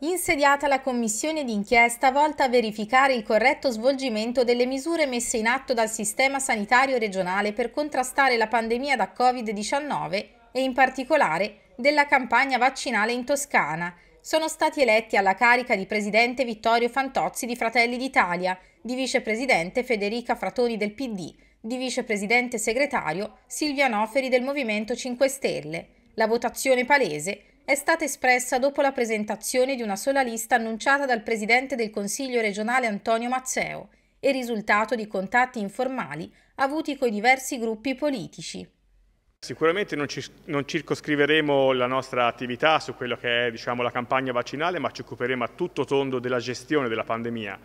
Insediata la commissione d'inchiesta volta a verificare il corretto svolgimento delle misure messe in atto dal sistema sanitario regionale per contrastare la pandemia da Covid-19 e in particolare della campagna vaccinale in Toscana, sono stati eletti alla carica di presidente Vittorio Fantozzi di Fratelli d'Italia, di vicepresidente Federica Fratoni del PD, di vicepresidente segretario Silvia Noferi del Movimento 5 Stelle. La votazione palese è stata espressa dopo la presentazione di una sola lista annunciata dal presidente del Consiglio regionale Antonio Mazzeo e risultato di contatti informali avuti coi diversi gruppi politici. Sicuramente non, ci, non, circoscriveremo la nostra attività su quello che è diciamo, la campagna vaccinale, ma ci occuperemo a tutto tondo della gestione della pandemia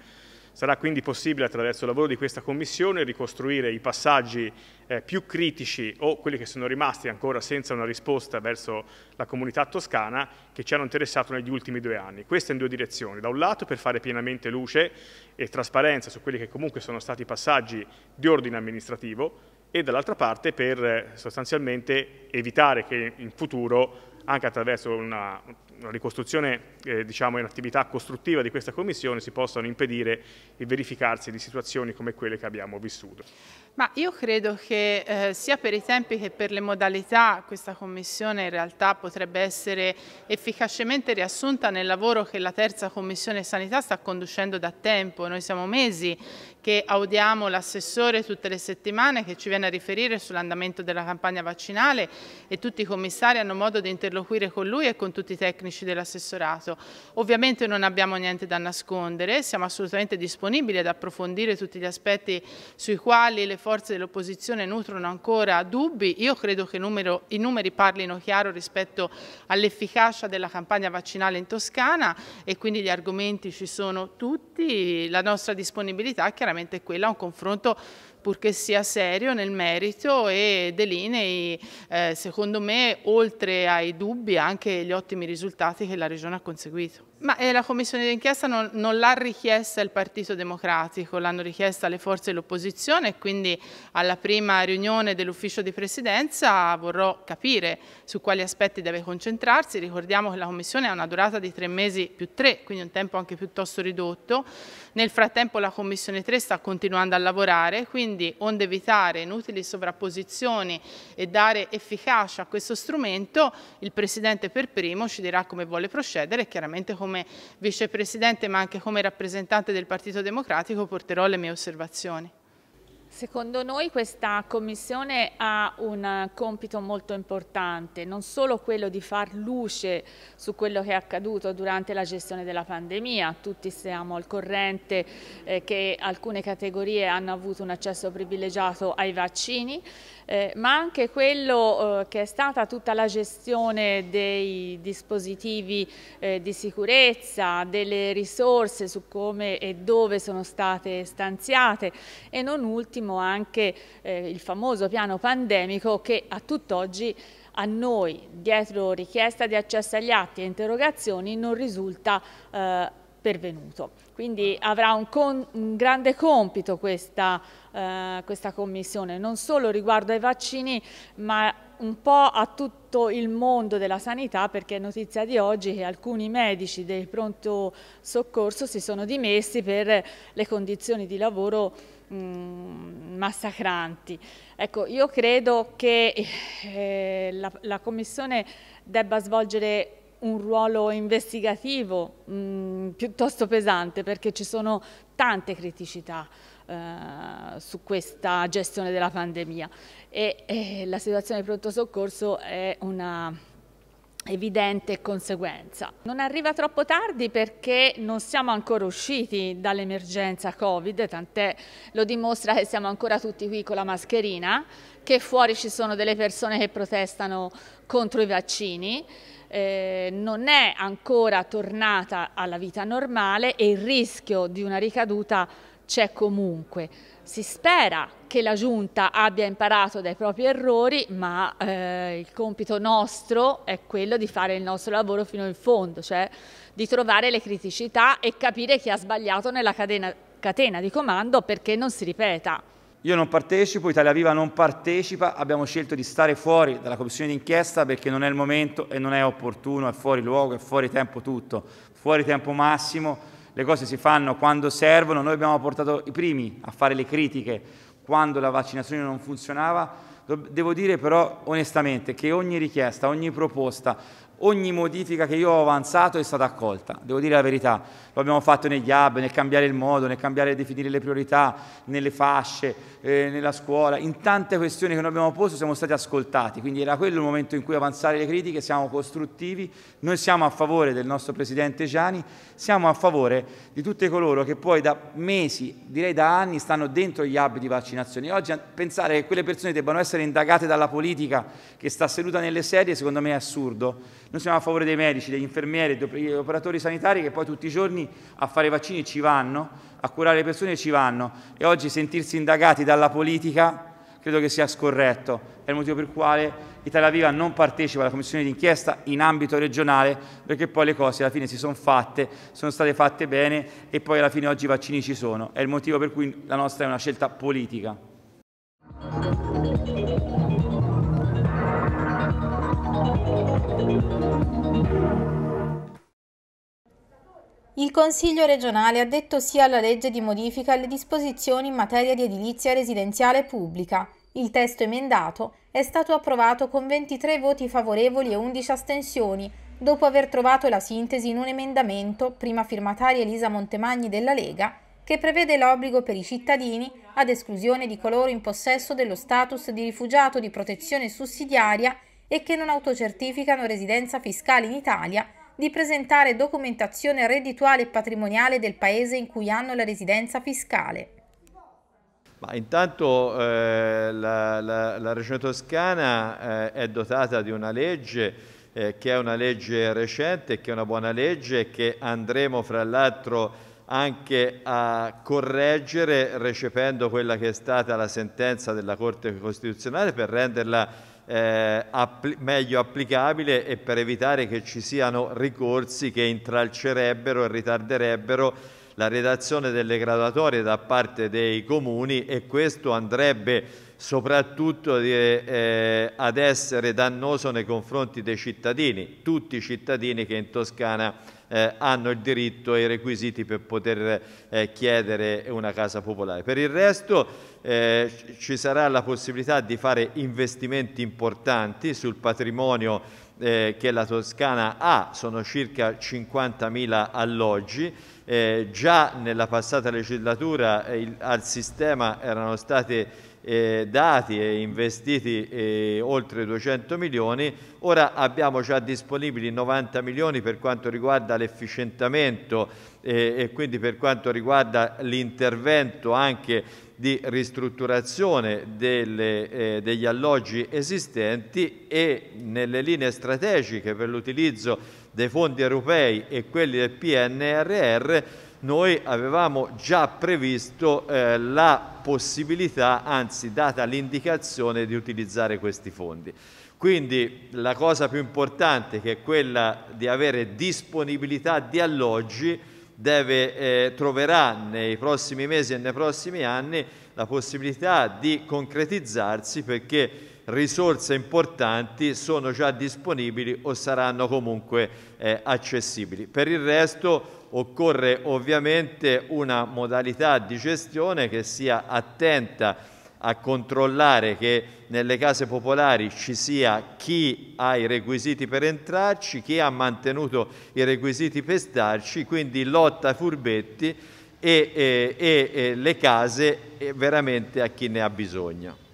Sarà quindi possibile attraverso il lavoro di questa Commissione ricostruire i passaggi eh, più critici o quelli che sono rimasti ancora senza una risposta verso la comunità toscana che ci hanno interessato negli ultimi due anni. Questo in due direzioni. Da un lato per fare pienamente luce e trasparenza su quelli che comunque sono stati i passaggi di ordine amministrativo e dall'altra parte per eh, sostanzialmente evitare che in futuro, anche attraverso una una ricostruzione eh, diciamo, in attività costruttiva di questa Commissione si possano impedire il verificarsi di situazioni come quelle che abbiamo vissuto. Ma io credo che eh, sia per i tempi che per le modalità questa Commissione in realtà potrebbe essere efficacemente riassunta nel lavoro che la terza Commissione Sanità sta conducendo da tempo. Noi siamo mesi che audiamo l'assessore tutte le settimane che ci viene a riferire sull'andamento della campagna vaccinale e tutti i commissari hanno modo di interloquire con lui e con tutti i tecnici tecnici dell'assessorato. Ovviamente non abbiamo niente da nascondere, siamo assolutamente disponibili ad approfondire tutti gli aspetti sui quali le forze dell'opposizione nutrono ancora dubbi. Io credo che numero, i numeri parlino chiaro rispetto all'efficacia della campagna vaccinale in Toscana e quindi gli argomenti ci sono tutti. La nostra disponibilità chiaramente è quella a un confronto purché sia serio nel merito e delinei, eh, secondo me, oltre ai dubbi, anche gli ottimi risultati che la Regione ha conseguito. Ma eh, la commissione d'inchiesta non, non l'ha richiesta il Partito Democratico, l'hanno richiesta le forze dell'opposizione e quindi alla prima riunione dell'ufficio di presidenza vorrò capire su quali aspetti deve concentrarsi. Ricordiamo che la commissione ha una durata di tre mesi più tre, quindi un tempo anche piuttosto ridotto. Nel frattempo la commissione 3 sta continuando a lavorare, quindi onde evitare inutili sovrapposizioni e dare efficacia a questo strumento, il Presidente per primo ci dirà come vuole procedere e chiaramente come come vicepresidente ma anche come rappresentante del Partito Democratico porterò le mie osservazioni. Secondo noi questa commissione ha un compito molto importante, non solo quello di far luce su quello che è accaduto durante la gestione della pandemia, tutti siamo al corrente eh, che alcune categorie hanno avuto un accesso privilegiato ai vaccini, eh, ma anche quello eh, che è stata tutta la gestione dei dispositivi eh, di sicurezza, delle risorse su come e dove sono state stanziate e non ultimo anche eh, il famoso piano pandemico che a tutt'oggi a noi, dietro richiesta di accesso agli atti e interrogazioni, non risulta eh, pervenuto. Quindi avrà un, con, un grande compito questa, eh, questa commissione, non solo riguardo ai vaccini, ma un po' a tutto il mondo della sanità perché è notizia di oggi che alcuni medici del pronto soccorso si sono dimessi per le condizioni di lavoro mm, massacranti. Ecco, io credo che eh, la, la Commissione debba svolgere un ruolo investigativo mh, mm, piuttosto pesante perché ci sono tante criticità eh, su questa gestione della pandemia e, e eh, la situazione di pronto soccorso è una evidente conseguenza. Non arriva troppo tardi perché non siamo ancora usciti dall'emergenza Covid, tant'è lo dimostra che siamo ancora tutti qui con la mascherina, che fuori ci sono delle persone che protestano contro i vaccini. Eh, non è ancora tornata alla vita normale e il rischio di una ricaduta c'è comunque. Si spera che la Giunta abbia imparato dai propri errori, ma eh, il compito nostro è quello di fare il nostro lavoro fino in fondo, cioè di trovare le criticità e capire chi ha sbagliato nella catena, catena di comando perché non si ripeta. Io non partecipo, Italia Viva non partecipa, abbiamo scelto di stare fuori dalla commissione d'inchiesta perché non è il momento e non è opportuno, è fuori luogo, è fuori tempo tutto, fuori tempo massimo le cose si fanno quando servono, noi abbiamo portato i primi a fare le critiche quando la vaccinazione non funzionava, devo dire però onestamente che ogni richiesta, ogni proposta, ogni modifica che io ho avanzato è stata accolta, devo dire la verità, lo abbiamo fatto negli hub, nel cambiare il modo, nel cambiare e definire le priorità, nelle fasce, eh, nella scuola, in tante questioni che noi abbiamo posto siamo stati ascoltati, quindi era quello il momento in cui avanzare le critiche, siamo costruttivi, noi siamo a favore del nostro Presidente Gianni, siamo a favore di tutti coloro che poi da mesi, direi da anni, stanno dentro gli hub di vaccinazione. Oggi pensare che quelle persone debbano essere indagate dalla politica che sta seduta nelle sedie secondo me è assurdo noi siamo a favore dei medici, degli infermieri, degli operatori sanitari che poi tutti i giorni a fare i vaccini ci vanno, a curare le persone ci vanno e oggi sentirsi indagati dalla politica credo che sia scorretto. È il motivo per il quale Italia Viva non partecipa alla commissione d'inchiesta in ambito regionale, perché poi le cose alla fine si sono fatte, sono state fatte bene e poi alla fine oggi i vaccini ci sono. È il motivo per cui la nostra è una scelta politica. Il Consiglio regionale ha detto sì alla legge di modifica alle disposizioni in materia di edilizia residenziale pubblica. Il testo emendato è stato approvato con 23 voti favorevoli e 11 astensioni, dopo aver trovato la sintesi in un emendamento, prima firmataria Elisa Montemagni della Lega, che prevede l'obbligo per i cittadini, ad esclusione di coloro in possesso dello status di rifugiato di protezione sussidiaria, e che non autocertificano residenza fiscale in Italia di presentare documentazione reddituale e patrimoniale del paese in cui hanno la residenza fiscale. Ma intanto eh, la, la, la, Regione Toscana eh, è dotata di una legge eh, che è una legge recente, che è una buona legge che andremo fra l'altro anche a correggere recependo quella che è stata la sentenza della Corte Costituzionale per renderla eh, appl meglio applicabile e per evitare che ci siano ricorsi che intralcerebbero e ritarderebbero la redazione delle graduatorie da parte dei comuni e questo andrebbe soprattutto eh, eh, ad essere dannoso nei confronti dei cittadini, tutti i cittadini che in Toscana eh, hanno il diritto e i requisiti per poter eh, chiedere una casa popolare. Per il resto eh, ci sarà la possibilità di fare investimenti importanti sul patrimonio eh, che la Toscana ha, sono circa 50.000 alloggi. Eh, già nella passata legislatura eh, il, al sistema erano state eh, dati e investiti eh, oltre 200 milioni, ora abbiamo già disponibili 90 milioni per quanto riguarda l'efficientamento eh, e quindi per quanto riguarda l'intervento anche di ristrutturazione delle, eh, degli alloggi esistenti e nelle linee strategiche per l'utilizzo dei fondi europei e quelli del PNRR noi avevamo già previsto eh, la possibilità, anzi data l'indicazione di utilizzare questi fondi. Quindi la cosa più importante che è quella di avere disponibilità di alloggi deve, eh, troverà nei prossimi mesi e nei prossimi anni la possibilità di concretizzarsi perché risorse importanti sono già disponibili o saranno comunque eh, accessibili. Per il resto occorre ovviamente una modalità di gestione che sia attenta a controllare che nelle case popolari ci sia chi ha i requisiti per entrarci, chi ha mantenuto i requisiti per starci, quindi lotta furbetti e, eh, e, e, eh, e le case eh, veramente a chi ne ha bisogno.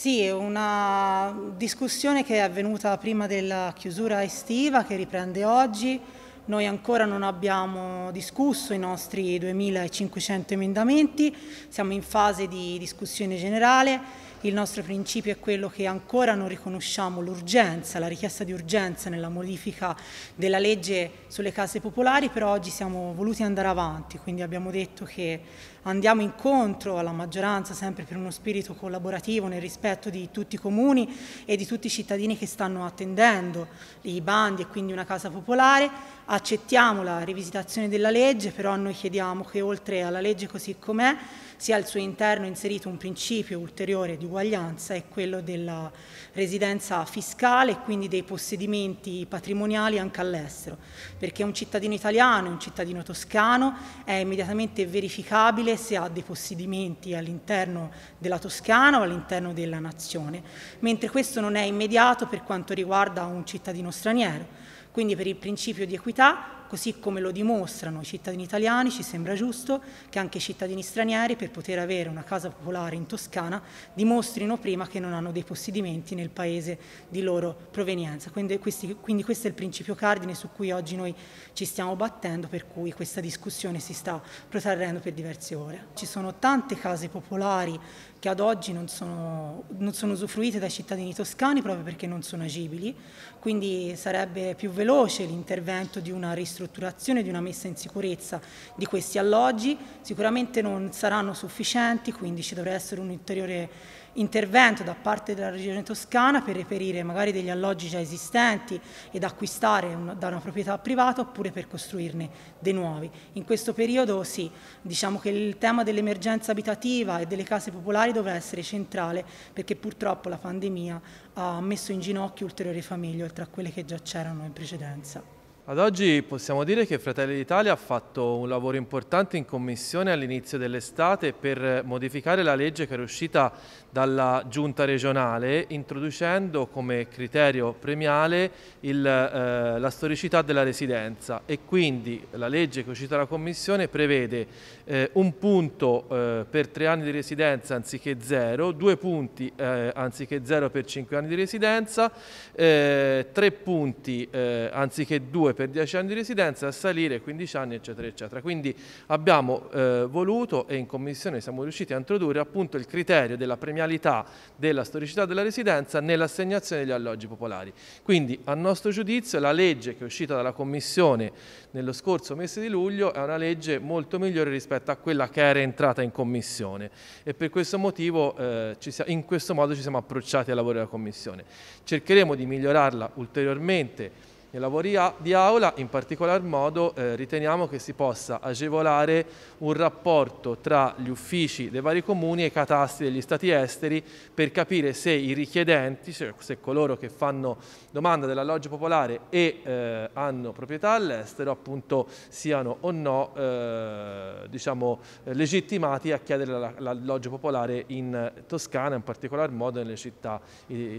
Sì, è una discussione che è avvenuta prima della chiusura estiva che riprende oggi. Noi ancora non abbiamo discusso i nostri 2500 emendamenti, siamo in fase di discussione generale. Il nostro principio è quello che ancora non riconosciamo l'urgenza, la richiesta di urgenza nella modifica della legge sulle case popolari, però oggi siamo voluti andare avanti, quindi abbiamo detto che andiamo incontro alla maggioranza sempre per uno spirito collaborativo nel rispetto di tutti i comuni e di tutti i cittadini che stanno attendendo i bandi e quindi una casa popolare. Accettiamo la rivisitazione della legge, però noi chiediamo che oltre alla legge così com'è si ha al suo interno inserito un principio ulteriore di uguaglianza, è quello della residenza fiscale e quindi dei possedimenti patrimoniali anche all'estero, perché un cittadino italiano e un cittadino toscano è immediatamente verificabile se ha dei possedimenti all'interno della Toscana o all'interno della nazione, mentre questo non è immediato per quanto riguarda un cittadino straniero. Quindi per il principio di equità così come lo dimostrano i cittadini italiani, ci sembra giusto che anche i cittadini stranieri per poter avere una casa popolare in Toscana dimostrino prima che non hanno dei possedimenti nel paese di loro provenienza. Quindi, questi, quindi questo è il principio cardine su cui oggi noi ci stiamo battendo, per cui questa discussione si sta protrarrendo per diverse ore. Ci sono tante case popolari che ad oggi non sono, non sono usufruite dai cittadini toscani proprio perché non sono agibili, quindi sarebbe più veloce l'intervento di una ristrutturazione ristrutturazione, di una messa in sicurezza di questi alloggi. Sicuramente non saranno sufficienti, quindi ci dovrà essere un ulteriore intervento da parte della Regione Toscana per reperire magari degli alloggi già esistenti ed acquistare un, da una proprietà privata oppure per costruirne dei nuovi. In questo periodo sì, diciamo che il tema dell'emergenza abitativa e delle case popolari dovrà essere centrale perché purtroppo la pandemia ha messo in ginocchio ulteriori famiglie oltre a quelle che già c'erano in precedenza. Ad oggi possiamo dire che Fratelli d'Italia ha fatto un lavoro importante in commissione all'inizio dell'estate per modificare la legge che era uscita dalla giunta regionale introducendo come criterio premiale il, eh, la storicità della residenza e quindi la legge che è uscita dalla commissione prevede eh, un punto eh, per tre anni di residenza anziché zero, due punti eh, anziché zero per cinque anni di residenza, eh, tre punti eh, anziché due per 10 anni di residenza e a salire 15 anni eccetera eccetera. Quindi abbiamo eh, voluto e in Commissione siamo riusciti a introdurre appunto il criterio della premialità della storicità della residenza nell'assegnazione degli alloggi popolari. Quindi a nostro giudizio la legge che è uscita dalla Commissione nello scorso mese di luglio è una legge molto migliore rispetto a quella che era entrata in Commissione e per questo motivo eh, in questo modo ci siamo approcciati al lavoro della Commissione. Cercheremo di migliorarla ulteriormente nei lavori di aula in particolar modo eh, riteniamo che si possa agevolare un rapporto tra gli uffici dei vari comuni e i catastri degli stati esteri per capire se i richiedenti, cioè se coloro che fanno domanda dell'alloggio popolare e eh, hanno proprietà all'estero appunto siano o no eh, diciamo, eh, legittimati a chiedere l'alloggio popolare in Toscana, in particolar modo nelle città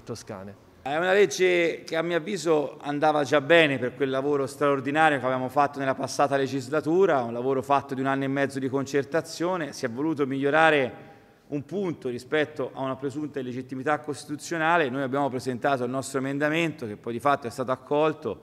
toscane. È una legge che a mio avviso andava già bene per quel lavoro straordinario che abbiamo fatto nella passata legislatura, un lavoro fatto di un anno e mezzo di concertazione, si è voluto migliorare un punto rispetto a una presunta illegittimità costituzionale, noi abbiamo presentato il nostro emendamento che poi di fatto è stato accolto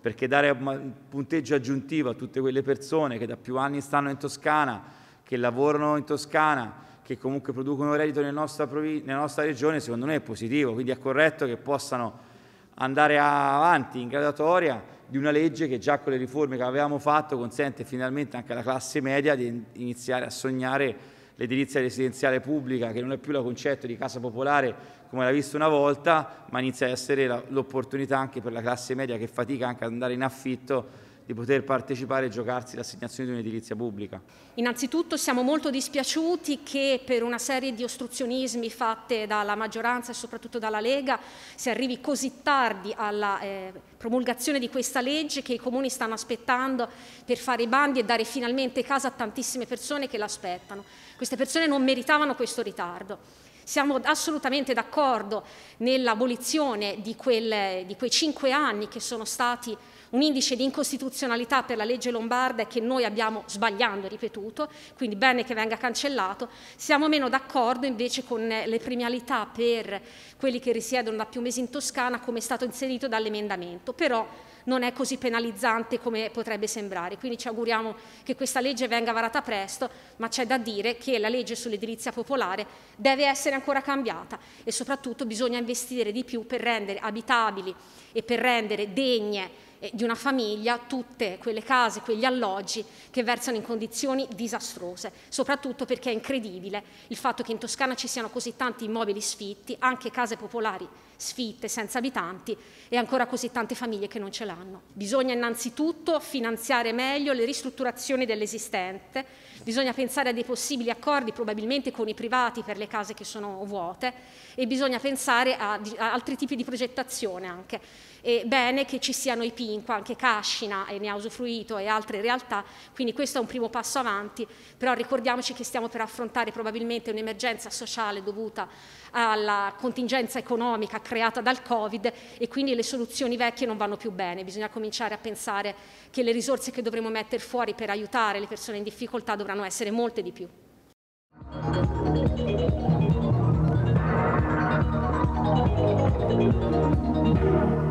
perché dare un punteggio aggiuntivo a tutte quelle persone che da più anni stanno in Toscana, che lavorano in Toscana, che comunque producono reddito nella nostra, nella nostra regione, secondo me è positivo, quindi è corretto che possano andare avanti in gradatoria di una legge che già con le riforme che avevamo fatto consente finalmente anche alla classe media di iniziare a sognare l'edilizia residenziale pubblica, che non è più la concetto di casa popolare come l'ha visto una volta, ma inizia a essere l'opportunità anche per la classe media che fatica anche ad andare in affitto di poter partecipare e giocarsi l'assegnazione di un'edilizia pubblica. Innanzitutto siamo molto dispiaciuti che per una serie di ostruzionismi fatte dalla maggioranza e soprattutto dalla Lega si arrivi così tardi alla eh, promulgazione di questa legge che i comuni stanno aspettando per fare i bandi e dare finalmente casa a tantissime persone che l'aspettano. Queste persone non meritavano questo ritardo. Siamo assolutamente d'accordo nell'abolizione di, di, quei cinque anni che sono stati un indice di incostituzionalità per la legge lombarda che noi abbiamo sbagliando, ripetuto, quindi bene che venga cancellato. Siamo meno d'accordo invece con eh, le premialità per quelli che risiedono da più mesi in Toscana come è stato inserito dall'emendamento, però non è così penalizzante come potrebbe sembrare. Quindi ci auguriamo che questa legge venga varata presto, ma c'è da dire che la legge sull'edilizia popolare deve essere ancora cambiata e soprattutto bisogna investire di più per rendere abitabili e per rendere degne eh, di una famiglia tutte quelle case, quegli alloggi che versano in condizioni disastrose, soprattutto perché è incredibile il fatto che in Toscana ci siano così tanti immobili sfitti, anche case popolari sfitte, senza abitanti e ancora così tante famiglie che non ce l'hanno. Bisogna innanzitutto finanziare meglio le ristrutturazioni dell'esistente, bisogna pensare a dei possibili accordi probabilmente con i privati per le case che sono vuote e bisogna pensare a, a altri tipi di progettazione anche. È bene che ci siano i PINCO, anche Cascina e ne ha usufruito e altre realtà, quindi questo è un primo passo avanti, però ricordiamoci che stiamo per affrontare probabilmente un'emergenza sociale dovuta alla contingenza economica creata dal Covid e quindi le soluzioni vecchie non vanno più bene. Bisogna cominciare a pensare che le risorse che dovremo mettere fuori per aiutare le persone in difficoltà dovranno essere molte di più. Thank you.